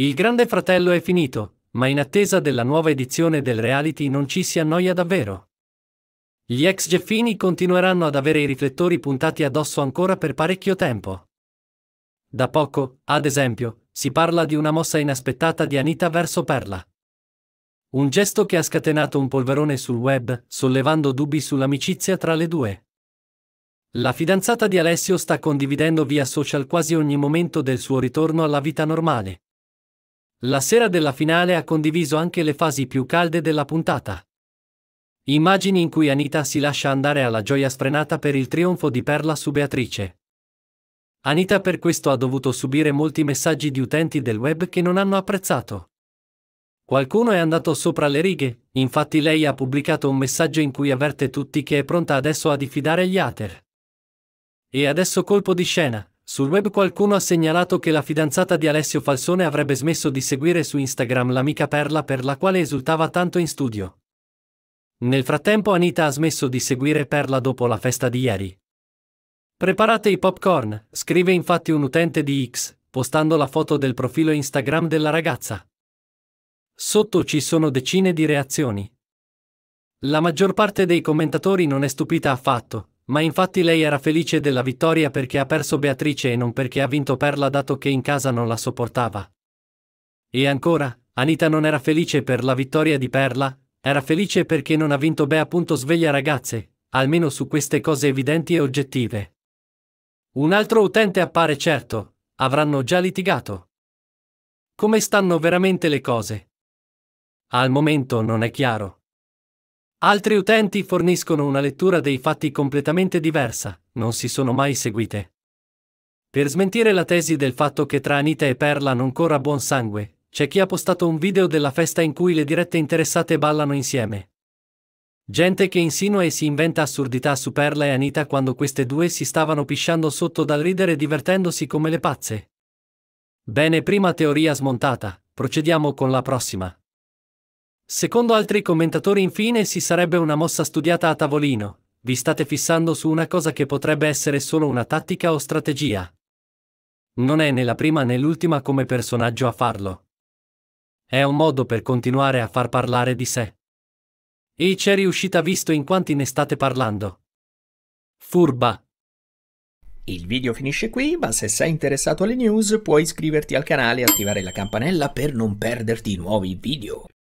Il Grande Fratello è finito, ma in attesa della nuova edizione del reality non ci si annoia davvero. Gli ex Geffini continueranno ad avere i riflettori puntati addosso ancora per parecchio tempo. Da poco, ad esempio, si parla di una mossa inaspettata di Anita verso Perla. Un gesto che ha scatenato un polverone sul web, sollevando dubbi sull'amicizia tra le due. La fidanzata di Alessio sta condividendo via social quasi ogni momento del suo ritorno alla vita normale. La sera della finale ha condiviso anche le fasi più calde della puntata. Immagini in cui Anita si lascia andare alla gioia sfrenata per il trionfo di Perla su Beatrice. Anita per questo ha dovuto subire molti messaggi di utenti del web che non hanno apprezzato. Qualcuno è andato sopra le righe, infatti lei ha pubblicato un messaggio in cui avverte tutti che è pronta adesso a diffidare gli hater. E adesso colpo di scena, sul web qualcuno ha segnalato che la fidanzata di Alessio Falsone avrebbe smesso di seguire su Instagram l'amica Perla per la quale esultava tanto in studio. Nel frattempo Anita ha smesso di seguire Perla dopo la festa di ieri. Preparate i popcorn, scrive infatti un utente di X, postando la foto del profilo Instagram della ragazza. Sotto ci sono decine di reazioni. La maggior parte dei commentatori non è stupita affatto, ma infatti lei era felice della vittoria perché ha perso Beatrice e non perché ha vinto Perla dato che in casa non la sopportava. E ancora, Anita non era felice per la vittoria di Perla, era felice perché non ha vinto Bea. Sveglia ragazze, almeno su queste cose evidenti e oggettive. Un altro utente appare certo, avranno già litigato. Come stanno veramente le cose? Al momento non è chiaro. Altri utenti forniscono una lettura dei fatti completamente diversa, non si sono mai seguite. Per smentire la tesi del fatto che tra Anita e Perla non corra buon sangue, c'è chi ha postato un video della festa in cui le dirette interessate ballano insieme. Gente che insinua e si inventa assurdità su Perla e Anita quando queste due si stavano pisciando sotto dal ridere divertendosi come le pazze. Bene, prima teoria smontata, procediamo con la prossima. Secondo altri commentatori infine si sarebbe una mossa studiata a tavolino, vi state fissando su una cosa che potrebbe essere solo una tattica o strategia. Non è né la prima né l'ultima come personaggio a farlo. È un modo per continuare a far parlare di sé. E c'è riuscita visto in quanti ne state parlando. Furba. Il video finisce qui, ma se sei interessato alle news puoi iscriverti al canale e attivare la campanella per non perderti nuovi video.